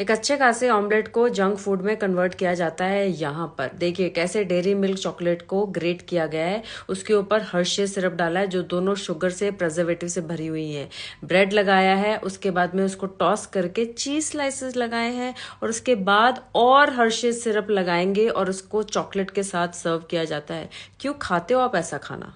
एक अच्छे खासे ऑमलेट को जंक फूड में कन्वर्ट किया जाता है यहाँ पर देखिए कैसे डेयरी मिल्क चॉकलेट को ग्रेट किया गया है उसके ऊपर हर्षे सिरप डाला है जो दोनों शुगर से प्रिजर्वेटिव से भरी हुई है ब्रेड लगाया है उसके बाद में उसको टॉस करके चीज स्लाइसेस लगाए हैं और उसके बाद और हर्षे सिरप लगाएंगे और उसको चॉकलेट के साथ सर्व किया जाता है क्यों खाते हो आप ऐसा खाना